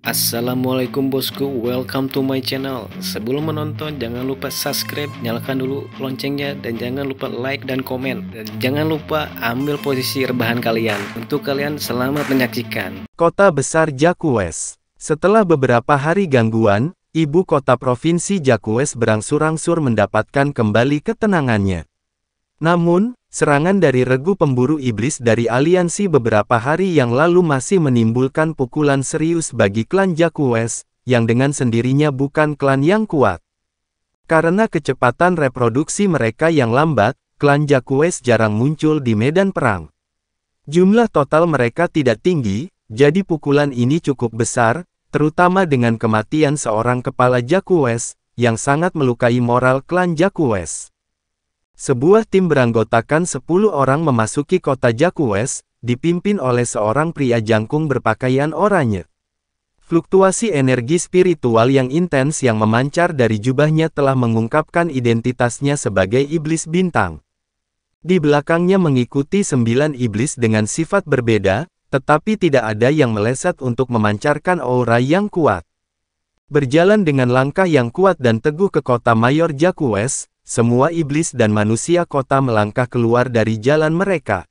Assalamualaikum bosku, welcome to my channel Sebelum menonton jangan lupa subscribe, nyalakan dulu loncengnya Dan jangan lupa like dan komen Dan jangan lupa ambil posisi rebahan kalian Untuk kalian selamat menyaksikan Kota Besar Jakues Setelah beberapa hari gangguan, ibu kota provinsi Jakues berangsur-angsur mendapatkan kembali ketenangannya Namun, Serangan dari regu pemburu iblis dari aliansi beberapa hari yang lalu masih menimbulkan pukulan serius bagi klan Jakues, yang dengan sendirinya bukan klan yang kuat. Karena kecepatan reproduksi mereka yang lambat, klan Jakues jarang muncul di medan perang. Jumlah total mereka tidak tinggi, jadi pukulan ini cukup besar, terutama dengan kematian seorang kepala Jakues, yang sangat melukai moral klan Jakues. Sebuah tim beranggotakan 10 orang memasuki kota Jakues, dipimpin oleh seorang pria jangkung berpakaian oranye. Fluktuasi energi spiritual yang intens yang memancar dari jubahnya telah mengungkapkan identitasnya sebagai iblis bintang. Di belakangnya mengikuti sembilan iblis dengan sifat berbeda, tetapi tidak ada yang meleset untuk memancarkan aura yang kuat. Berjalan dengan langkah yang kuat dan teguh ke kota Mayor Jakues semua iblis dan manusia kota melangkah keluar dari jalan mereka.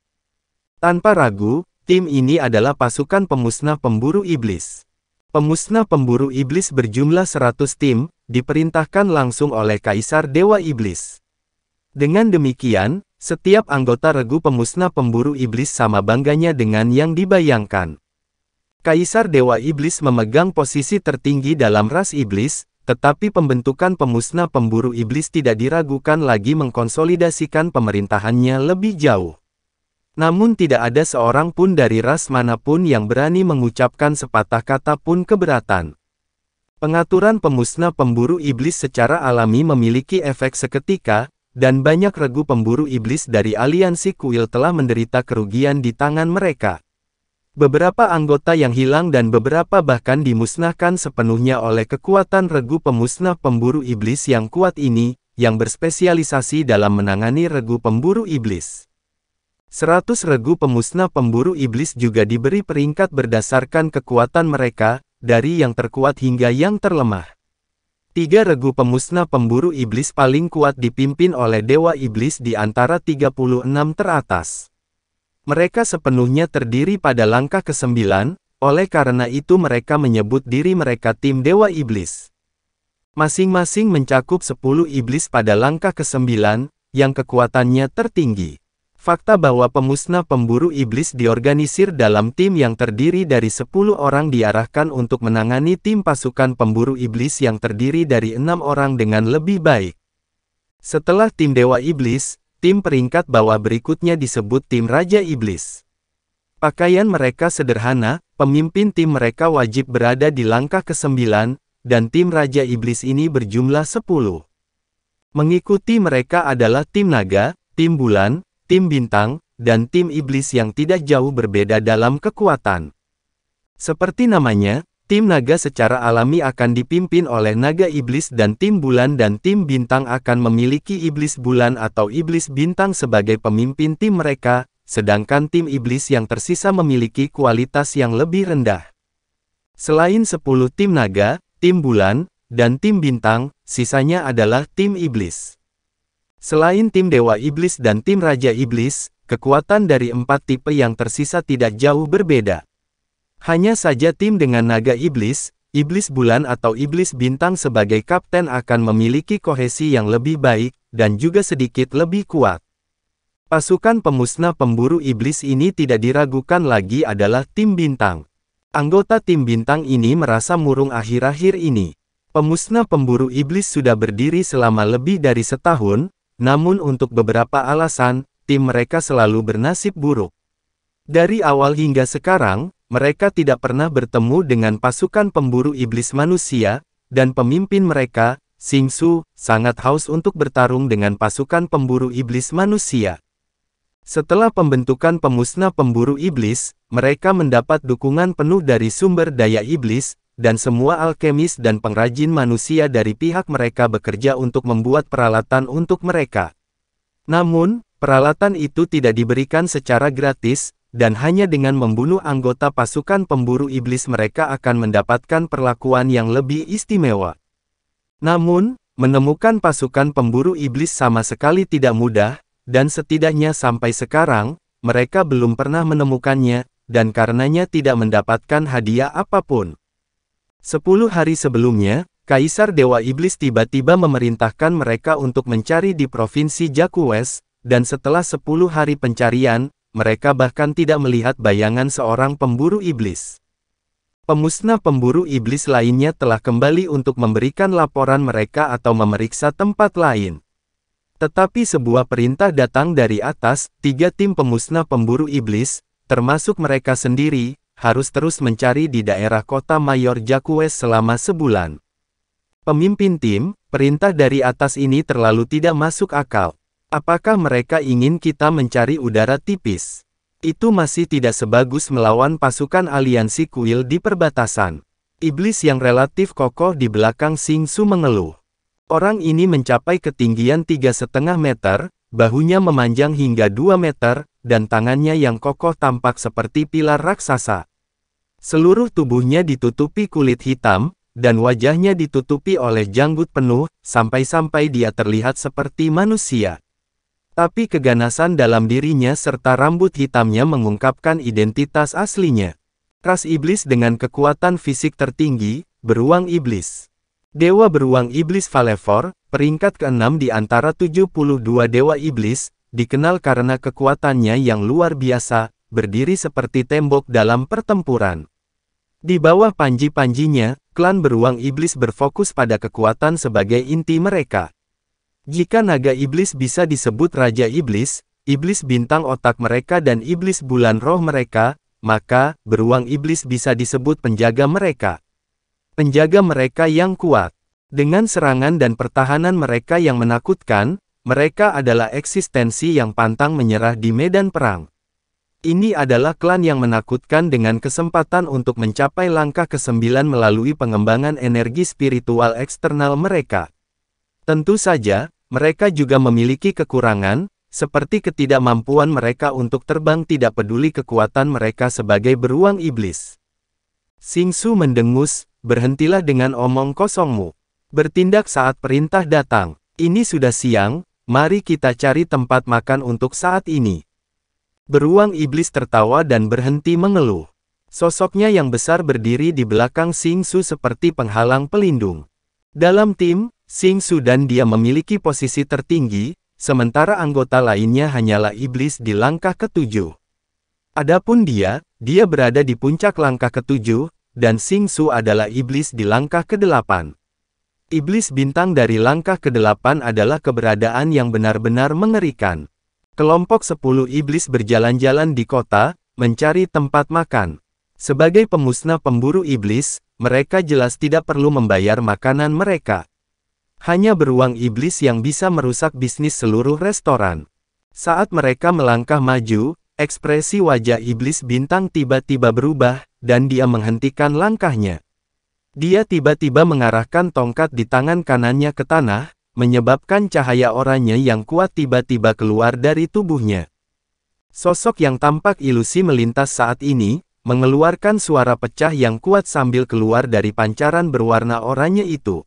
Tanpa ragu, tim ini adalah pasukan pemusnah pemburu iblis. Pemusnah pemburu iblis berjumlah 100 tim, diperintahkan langsung oleh Kaisar Dewa Iblis. Dengan demikian, setiap anggota regu pemusnah pemburu iblis sama bangganya dengan yang dibayangkan. Kaisar Dewa Iblis memegang posisi tertinggi dalam ras iblis, tetapi pembentukan pemusnah pemburu iblis tidak diragukan lagi mengkonsolidasikan pemerintahannya lebih jauh. Namun tidak ada seorang pun dari ras manapun yang berani mengucapkan sepatah kata pun keberatan. Pengaturan pemusnah pemburu iblis secara alami memiliki efek seketika, dan banyak regu pemburu iblis dari aliansi kuil telah menderita kerugian di tangan mereka. Beberapa anggota yang hilang dan beberapa bahkan dimusnahkan sepenuhnya oleh kekuatan regu pemusnah pemburu iblis yang kuat ini, yang berspesialisasi dalam menangani regu pemburu iblis. 100 regu pemusnah pemburu iblis juga diberi peringkat berdasarkan kekuatan mereka, dari yang terkuat hingga yang terlemah. Tiga regu pemusnah pemburu iblis paling kuat dipimpin oleh Dewa Iblis di antara 36 teratas. Mereka sepenuhnya terdiri pada langkah kesembilan, oleh karena itu mereka menyebut diri mereka tim Dewa Iblis. Masing-masing mencakup sepuluh iblis pada langkah kesembilan, yang kekuatannya tertinggi. Fakta bahwa pemusnah pemburu iblis diorganisir dalam tim yang terdiri dari 10 orang diarahkan untuk menangani tim pasukan pemburu iblis yang terdiri dari enam orang dengan lebih baik. Setelah tim Dewa Iblis, Tim peringkat bawah berikutnya disebut tim Raja Iblis. Pakaian mereka sederhana, pemimpin tim mereka wajib berada di langkah ke-9, dan tim Raja Iblis ini berjumlah 10. Mengikuti mereka adalah tim naga, tim bulan, tim bintang, dan tim iblis yang tidak jauh berbeda dalam kekuatan. Seperti namanya, Tim naga secara alami akan dipimpin oleh naga iblis dan tim bulan dan tim bintang akan memiliki iblis bulan atau iblis bintang sebagai pemimpin tim mereka, sedangkan tim iblis yang tersisa memiliki kualitas yang lebih rendah. Selain 10 tim naga, tim bulan, dan tim bintang, sisanya adalah tim iblis. Selain tim dewa iblis dan tim raja iblis, kekuatan dari empat tipe yang tersisa tidak jauh berbeda. Hanya saja tim dengan naga iblis, iblis bulan atau iblis bintang sebagai kapten akan memiliki kohesi yang lebih baik, dan juga sedikit lebih kuat. Pasukan pemusnah pemburu iblis ini tidak diragukan lagi adalah tim bintang. Anggota tim bintang ini merasa murung akhir-akhir ini. Pemusnah pemburu iblis sudah berdiri selama lebih dari setahun, namun untuk beberapa alasan, tim mereka selalu bernasib buruk. Dari awal hingga sekarang, mereka tidak pernah bertemu dengan pasukan pemburu iblis manusia, dan pemimpin mereka, Sing Su, sangat haus untuk bertarung dengan pasukan pemburu iblis manusia. Setelah pembentukan pemusnah pemburu iblis, mereka mendapat dukungan penuh dari sumber daya iblis, dan semua alkemis dan pengrajin manusia dari pihak mereka bekerja untuk membuat peralatan untuk mereka. Namun, peralatan itu tidak diberikan secara gratis, dan hanya dengan membunuh anggota pasukan pemburu iblis mereka akan mendapatkan perlakuan yang lebih istimewa. Namun, menemukan pasukan pemburu iblis sama sekali tidak mudah, dan setidaknya sampai sekarang, mereka belum pernah menemukannya, dan karenanya tidak mendapatkan hadiah apapun. Sepuluh hari sebelumnya, Kaisar Dewa Iblis tiba-tiba memerintahkan mereka untuk mencari di Provinsi Jakues, dan setelah sepuluh hari pencarian, mereka bahkan tidak melihat bayangan seorang pemburu iblis. Pemusnah pemburu iblis lainnya telah kembali untuk memberikan laporan mereka atau memeriksa tempat lain. Tetapi sebuah perintah datang dari atas, tiga tim pemusnah pemburu iblis, termasuk mereka sendiri, harus terus mencari di daerah kota Mayor Jakues selama sebulan. Pemimpin tim, perintah dari atas ini terlalu tidak masuk akal. Apakah mereka ingin kita mencari udara tipis? Itu masih tidak sebagus melawan pasukan aliansi kuil di perbatasan. Iblis yang relatif kokoh di belakang Sing Su mengeluh. Orang ini mencapai ketinggian tiga setengah meter, bahunya memanjang hingga 2 meter, dan tangannya yang kokoh tampak seperti pilar raksasa. Seluruh tubuhnya ditutupi kulit hitam, dan wajahnya ditutupi oleh janggut penuh, sampai-sampai dia terlihat seperti manusia. Tapi keganasan dalam dirinya serta rambut hitamnya mengungkapkan identitas aslinya. Ras iblis dengan kekuatan fisik tertinggi, beruang iblis. Dewa beruang iblis Valefor, peringkat ke-6 di antara 72 dewa iblis, dikenal karena kekuatannya yang luar biasa, berdiri seperti tembok dalam pertempuran. Di bawah panji-panjinya, klan beruang iblis berfokus pada kekuatan sebagai inti mereka. Jika naga iblis bisa disebut Raja Iblis, iblis bintang otak mereka dan iblis bulan roh mereka, maka, beruang iblis bisa disebut penjaga mereka. Penjaga mereka yang kuat. Dengan serangan dan pertahanan mereka yang menakutkan, mereka adalah eksistensi yang pantang menyerah di medan perang. Ini adalah klan yang menakutkan dengan kesempatan untuk mencapai langkah ke-9 melalui pengembangan energi spiritual eksternal mereka. Tentu saja, mereka juga memiliki kekurangan, seperti ketidakmampuan mereka untuk terbang tidak peduli kekuatan mereka sebagai beruang iblis. Sing Su mendengus, berhentilah dengan omong kosongmu. Bertindak saat perintah datang. Ini sudah siang, mari kita cari tempat makan untuk saat ini. Beruang iblis tertawa dan berhenti mengeluh. Sosoknya yang besar berdiri di belakang Sing Su seperti penghalang pelindung. Dalam tim, Sing Su dan dia memiliki posisi tertinggi, sementara anggota lainnya hanyalah iblis di langkah ketujuh. Adapun dia, dia berada di puncak langkah ketujuh, dan Sing Su adalah iblis di langkah kedelapan. Iblis bintang dari langkah kedelapan adalah keberadaan yang benar-benar mengerikan. Kelompok sepuluh iblis berjalan-jalan di kota, mencari tempat makan. Sebagai pemusnah pemburu iblis, mereka jelas tidak perlu membayar makanan mereka. Hanya beruang iblis yang bisa merusak bisnis seluruh restoran. Saat mereka melangkah maju, ekspresi wajah iblis bintang tiba-tiba berubah, dan dia menghentikan langkahnya. Dia tiba-tiba mengarahkan tongkat di tangan kanannya ke tanah, menyebabkan cahaya oranye yang kuat tiba-tiba keluar dari tubuhnya. Sosok yang tampak ilusi melintas saat ini, mengeluarkan suara pecah yang kuat sambil keluar dari pancaran berwarna oranye itu.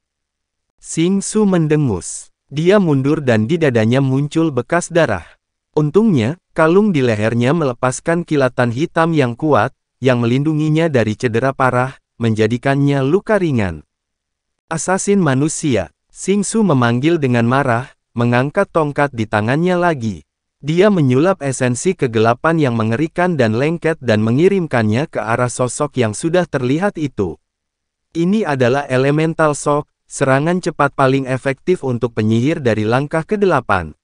Sing Su mendengus. Dia mundur dan di dadanya muncul bekas darah. Untungnya, kalung di lehernya melepaskan kilatan hitam yang kuat, yang melindunginya dari cedera parah, menjadikannya luka ringan. Asasin manusia, Sing Su memanggil dengan marah, mengangkat tongkat di tangannya lagi. Dia menyulap esensi kegelapan yang mengerikan dan lengket dan mengirimkannya ke arah sosok yang sudah terlihat itu. Ini adalah elemental shock, Serangan cepat paling efektif untuk penyihir dari langkah ke-8.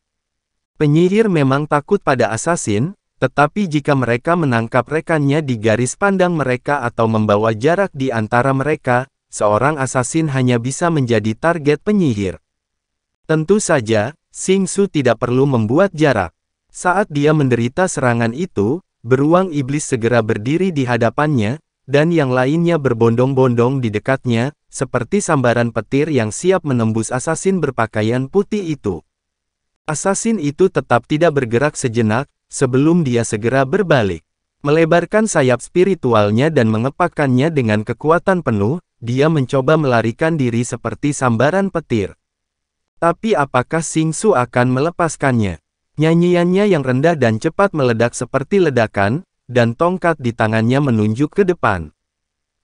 Penyihir memang takut pada asasin, tetapi jika mereka menangkap rekannya di garis pandang mereka atau membawa jarak di antara mereka, seorang asasin hanya bisa menjadi target penyihir. Tentu saja, Sing Su tidak perlu membuat jarak. Saat dia menderita serangan itu, beruang iblis segera berdiri di hadapannya, dan yang lainnya berbondong-bondong di dekatnya, seperti sambaran petir yang siap menembus asasin berpakaian putih itu. Asasin itu tetap tidak bergerak sejenak, sebelum dia segera berbalik. Melebarkan sayap spiritualnya dan mengepakkannya dengan kekuatan penuh, dia mencoba melarikan diri seperti sambaran petir. Tapi apakah Sing Su akan melepaskannya? Nyanyiannya yang rendah dan cepat meledak seperti ledakan, dan tongkat di tangannya menunjuk ke depan.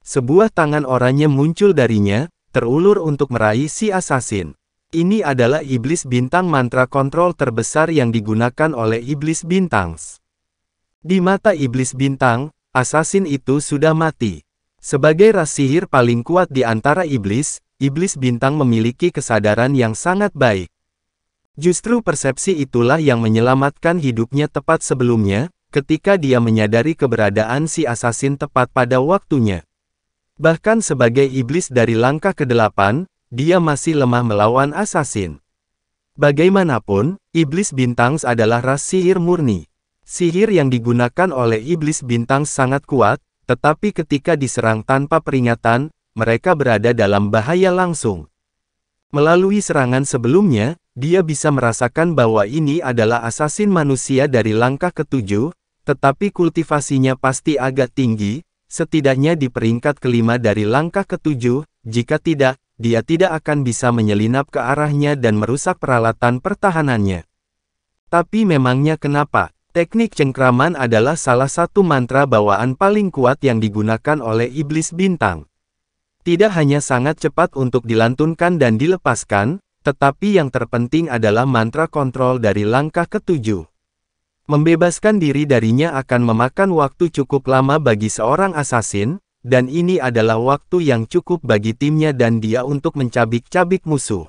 Sebuah tangan oranye muncul darinya, terulur untuk meraih si asasin. Ini adalah iblis bintang mantra kontrol terbesar yang digunakan oleh iblis bintang. Di mata iblis bintang, asasin itu sudah mati. Sebagai ras sihir paling kuat di antara iblis, iblis bintang memiliki kesadaran yang sangat baik. Justru persepsi itulah yang menyelamatkan hidupnya tepat sebelumnya, ketika dia menyadari keberadaan si asasin tepat pada waktunya. Bahkan sebagai iblis dari langkah ke-8, dia masih lemah melawan asasin. Bagaimanapun, iblis bintang adalah ras sihir murni. Sihir yang digunakan oleh iblis bintang sangat kuat, tetapi ketika diserang tanpa peringatan, mereka berada dalam bahaya langsung. Melalui serangan sebelumnya, dia bisa merasakan bahwa ini adalah asasin manusia dari langkah ketujuh, tetapi kultivasinya pasti agak tinggi, setidaknya di peringkat kelima dari langkah ketujuh, jika tidak, dia tidak akan bisa menyelinap ke arahnya dan merusak peralatan pertahanannya. Tapi memangnya kenapa? Teknik cengkraman adalah salah satu mantra bawaan paling kuat yang digunakan oleh iblis bintang. Tidak hanya sangat cepat untuk dilantunkan dan dilepaskan, tetapi yang terpenting adalah mantra kontrol dari langkah ketujuh. Membebaskan diri darinya akan memakan waktu cukup lama bagi seorang asasin, dan ini adalah waktu yang cukup bagi timnya dan dia untuk mencabik-cabik musuh.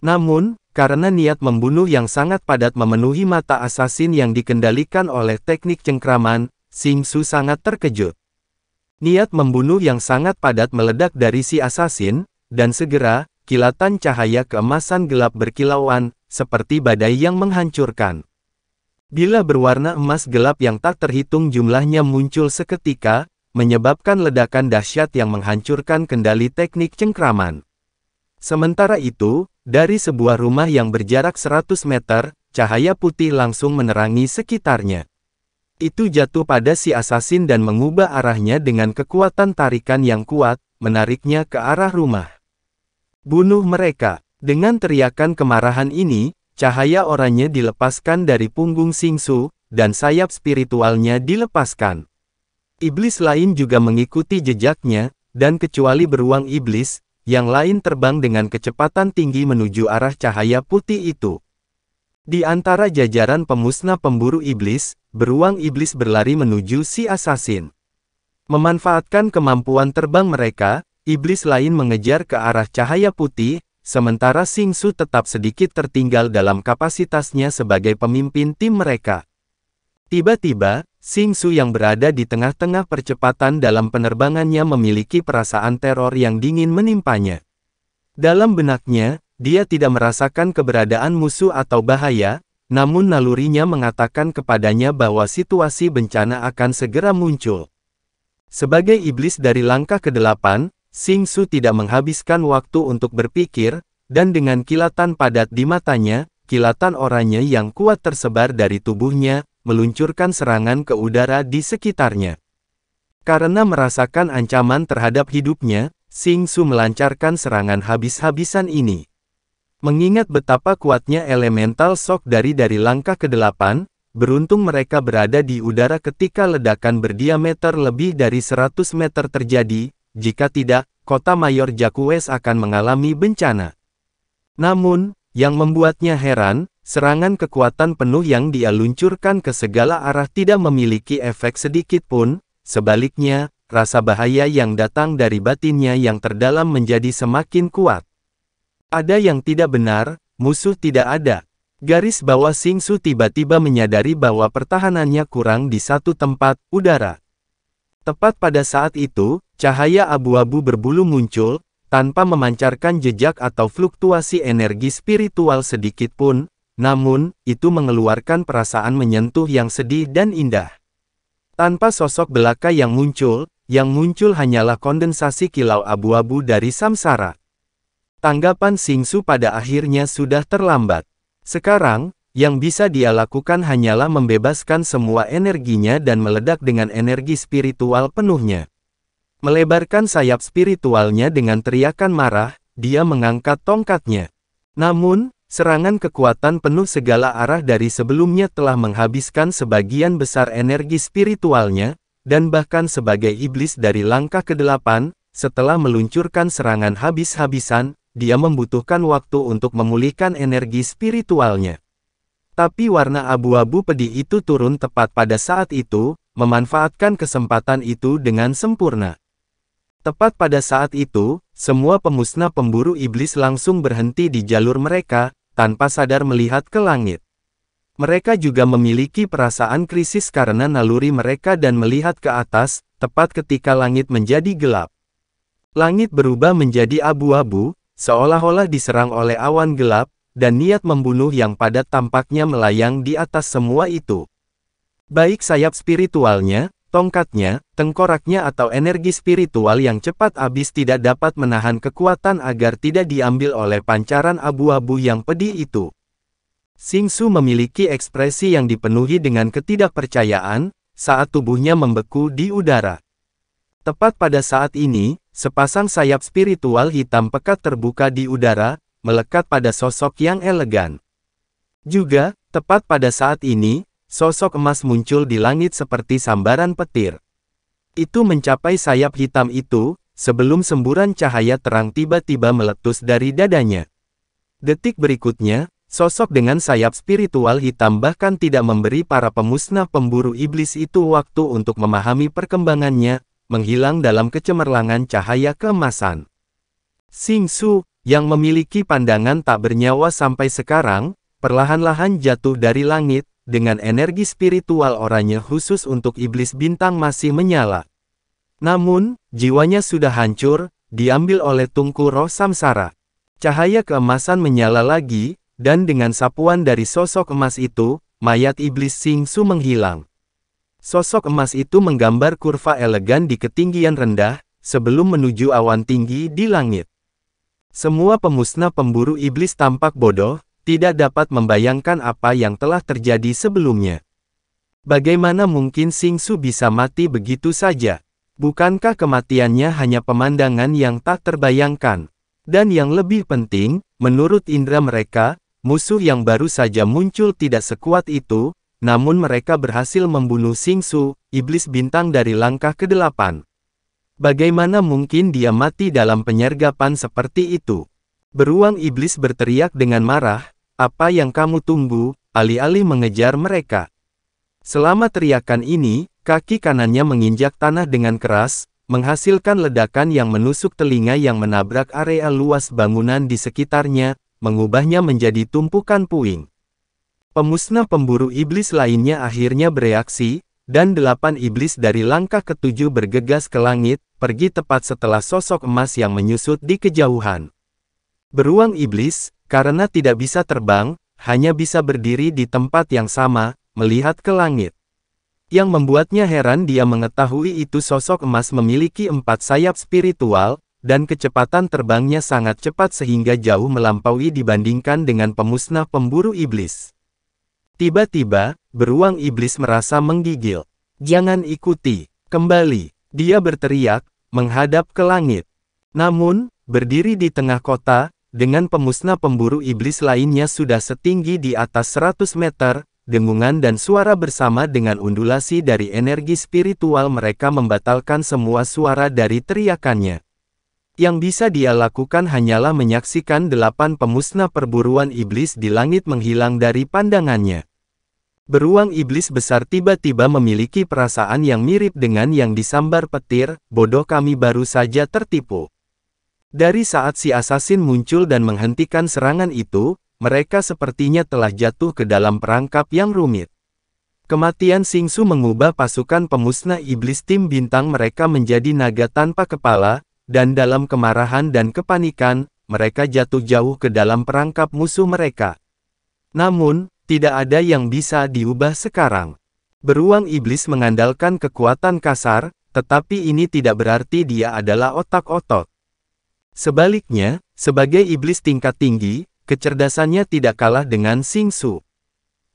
Namun, karena niat membunuh yang sangat padat memenuhi mata asasin yang dikendalikan oleh teknik cengkraman, Sing Su sangat terkejut. Niat membunuh yang sangat padat meledak dari si asasin, dan segera, kilatan cahaya keemasan gelap berkilauan, seperti badai yang menghancurkan. Bila berwarna emas gelap yang tak terhitung jumlahnya muncul seketika, menyebabkan ledakan dahsyat yang menghancurkan kendali teknik cengkraman. Sementara itu, dari sebuah rumah yang berjarak 100 meter, cahaya putih langsung menerangi sekitarnya. Itu jatuh pada si asasin dan mengubah arahnya dengan kekuatan tarikan yang kuat, menariknya ke arah rumah. Bunuh mereka. Dengan teriakan kemarahan ini, Cahaya oranye dilepaskan dari punggung Singsu, dan sayap spiritualnya dilepaskan. Iblis lain juga mengikuti jejaknya, dan kecuali beruang iblis, yang lain terbang dengan kecepatan tinggi menuju arah cahaya putih itu. Di antara jajaran pemusnah pemburu iblis, beruang iblis berlari menuju si asasin. Memanfaatkan kemampuan terbang mereka, iblis lain mengejar ke arah cahaya putih, sementara Sing Su tetap sedikit tertinggal dalam kapasitasnya sebagai pemimpin tim mereka. Tiba-tiba, Sing Su yang berada di tengah-tengah percepatan dalam penerbangannya memiliki perasaan teror yang dingin menimpanya. Dalam benaknya, dia tidak merasakan keberadaan musuh atau bahaya, namun nalurinya mengatakan kepadanya bahwa situasi bencana akan segera muncul. Sebagai iblis dari langkah ke-8, Sing Su tidak menghabiskan waktu untuk berpikir, dan dengan kilatan padat di matanya, kilatan oranye yang kuat tersebar dari tubuhnya, meluncurkan serangan ke udara di sekitarnya. Karena merasakan ancaman terhadap hidupnya, Sing Su melancarkan serangan habis-habisan ini. Mengingat betapa kuatnya elemental sok dari dari langkah ke-8, beruntung mereka berada di udara ketika ledakan berdiameter lebih dari 100 meter terjadi, jika tidak, kota mayor Jakues akan mengalami bencana. Namun, yang membuatnya heran, serangan kekuatan penuh yang dia luncurkan ke segala arah tidak memiliki efek sedikit pun, sebaliknya, rasa bahaya yang datang dari batinnya yang terdalam menjadi semakin kuat. Ada yang tidak benar, musuh tidak ada. Garis bawah Singsu tiba-tiba menyadari bahwa pertahanannya kurang di satu tempat, udara. Tepat pada saat itu, cahaya abu-abu berbulu muncul, tanpa memancarkan jejak atau fluktuasi energi spiritual sedikit pun, namun, itu mengeluarkan perasaan menyentuh yang sedih dan indah. Tanpa sosok belaka yang muncul, yang muncul hanyalah kondensasi kilau abu-abu dari samsara. Tanggapan Singsu pada akhirnya sudah terlambat. Sekarang, yang bisa dia lakukan hanyalah membebaskan semua energinya dan meledak dengan energi spiritual penuhnya. Melebarkan sayap spiritualnya dengan teriakan marah, dia mengangkat tongkatnya. Namun, serangan kekuatan penuh segala arah dari sebelumnya telah menghabiskan sebagian besar energi spiritualnya, dan bahkan sebagai iblis dari langkah ke-8, setelah meluncurkan serangan habis-habisan, dia membutuhkan waktu untuk memulihkan energi spiritualnya. Tapi warna abu-abu pedih itu turun tepat pada saat itu, memanfaatkan kesempatan itu dengan sempurna. Tepat pada saat itu, semua pemusnah pemburu iblis langsung berhenti di jalur mereka, tanpa sadar melihat ke langit. Mereka juga memiliki perasaan krisis karena naluri mereka dan melihat ke atas, tepat ketika langit menjadi gelap. Langit berubah menjadi abu-abu, seolah-olah diserang oleh awan gelap, dan niat membunuh yang padat tampaknya melayang di atas semua itu. Baik sayap spiritualnya, tongkatnya, tengkoraknya atau energi spiritual yang cepat habis tidak dapat menahan kekuatan agar tidak diambil oleh pancaran abu-abu yang pedih itu. Sing-su memiliki ekspresi yang dipenuhi dengan ketidakpercayaan, saat tubuhnya membeku di udara. Tepat pada saat ini, sepasang sayap spiritual hitam pekat terbuka di udara, melekat pada sosok yang elegan. Juga, tepat pada saat ini, sosok emas muncul di langit seperti sambaran petir. Itu mencapai sayap hitam itu, sebelum semburan cahaya terang tiba-tiba meletus dari dadanya. Detik berikutnya, sosok dengan sayap spiritual hitam bahkan tidak memberi para pemusnah pemburu iblis itu waktu untuk memahami perkembangannya, menghilang dalam kecemerlangan cahaya kemasan. Sing Su, yang memiliki pandangan tak bernyawa sampai sekarang, perlahan-lahan jatuh dari langit, dengan energi spiritual oranye khusus untuk iblis bintang masih menyala. Namun, jiwanya sudah hancur, diambil oleh tungku roh samsara. Cahaya keemasan menyala lagi, dan dengan sapuan dari sosok emas itu, mayat iblis Sing Su menghilang. Sosok emas itu menggambar kurva elegan di ketinggian rendah, sebelum menuju awan tinggi di langit. Semua pemusnah pemburu iblis tampak bodoh, tidak dapat membayangkan apa yang telah terjadi sebelumnya. Bagaimana mungkin Sing Su bisa mati begitu saja? Bukankah kematiannya hanya pemandangan yang tak terbayangkan? Dan yang lebih penting, menurut indera mereka, musuh yang baru saja muncul tidak sekuat itu, namun mereka berhasil membunuh Sing Su, iblis bintang dari langkah ke-8. Bagaimana mungkin dia mati dalam penyergapan seperti itu? Beruang iblis berteriak dengan marah, apa yang kamu tunggu, alih-alih mengejar mereka. Selama teriakan ini, kaki kanannya menginjak tanah dengan keras, menghasilkan ledakan yang menusuk telinga yang menabrak area luas bangunan di sekitarnya, mengubahnya menjadi tumpukan puing. Pemusnah pemburu iblis lainnya akhirnya bereaksi, dan delapan iblis dari langkah ketujuh bergegas ke langit, pergi tepat setelah sosok emas yang menyusut di kejauhan. Beruang iblis, karena tidak bisa terbang, hanya bisa berdiri di tempat yang sama, melihat ke langit. Yang membuatnya heran dia mengetahui itu sosok emas memiliki empat sayap spiritual, dan kecepatan terbangnya sangat cepat sehingga jauh melampaui dibandingkan dengan pemusnah pemburu iblis. Tiba-tiba, beruang iblis merasa menggigil. Jangan ikuti. Kembali, dia berteriak, menghadap ke langit. Namun, berdiri di tengah kota, dengan pemusnah pemburu iblis lainnya sudah setinggi di atas 100 meter, dengungan dan suara bersama dengan undulasi dari energi spiritual mereka membatalkan semua suara dari teriakannya. Yang bisa dia lakukan hanyalah menyaksikan delapan pemusnah perburuan iblis di langit menghilang dari pandangannya. Beruang iblis besar tiba-tiba memiliki perasaan yang mirip dengan yang disambar petir, bodoh kami baru saja tertipu. Dari saat si asasin muncul dan menghentikan serangan itu, mereka sepertinya telah jatuh ke dalam perangkap yang rumit. Kematian Singsu mengubah pasukan pemusnah iblis tim bintang mereka menjadi naga tanpa kepala, dan dalam kemarahan dan kepanikan, mereka jatuh jauh ke dalam perangkap musuh mereka. Namun, tidak ada yang bisa diubah sekarang. Beruang iblis mengandalkan kekuatan kasar, tetapi ini tidak berarti dia adalah otak-otot. Sebaliknya, sebagai iblis tingkat tinggi, kecerdasannya tidak kalah dengan Sing Su.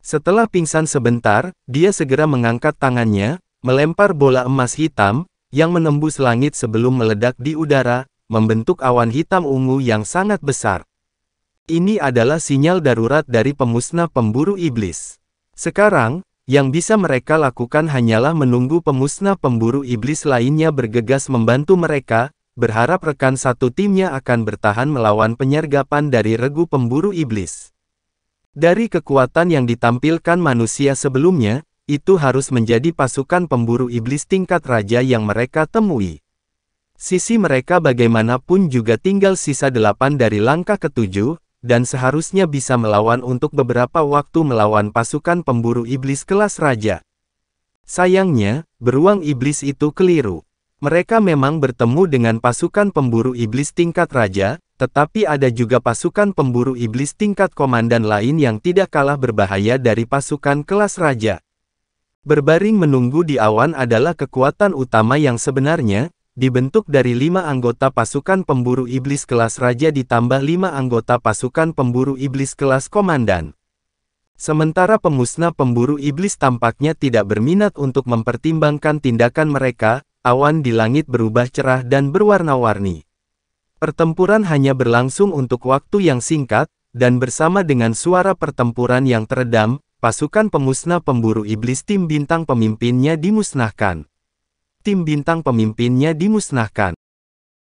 Setelah pingsan sebentar, dia segera mengangkat tangannya, melempar bola emas hitam, yang menembus langit sebelum meledak di udara, membentuk awan hitam ungu yang sangat besar. Ini adalah sinyal darurat dari pemusnah pemburu iblis. Sekarang, yang bisa mereka lakukan hanyalah menunggu pemusnah pemburu iblis lainnya bergegas membantu mereka, berharap rekan satu timnya akan bertahan melawan penyergapan dari regu pemburu iblis. Dari kekuatan yang ditampilkan manusia sebelumnya, itu harus menjadi pasukan pemburu iblis tingkat raja yang mereka temui. Sisi mereka bagaimanapun juga tinggal sisa delapan dari langkah ketujuh, dan seharusnya bisa melawan untuk beberapa waktu melawan pasukan pemburu iblis kelas raja. Sayangnya, beruang iblis itu keliru. Mereka memang bertemu dengan pasukan pemburu iblis tingkat raja, tetapi ada juga pasukan pemburu iblis tingkat komandan lain yang tidak kalah berbahaya dari pasukan kelas raja. Berbaring menunggu di awan adalah kekuatan utama yang sebenarnya, dibentuk dari lima anggota pasukan pemburu iblis kelas raja ditambah lima anggota pasukan pemburu iblis kelas komandan. Sementara pemusnah pemburu iblis tampaknya tidak berminat untuk mempertimbangkan tindakan mereka, awan di langit berubah cerah dan berwarna-warni. Pertempuran hanya berlangsung untuk waktu yang singkat, dan bersama dengan suara pertempuran yang teredam, pasukan pemusnah pemburu iblis tim bintang pemimpinnya dimusnahkan. Tim bintang pemimpinnya dimusnahkan.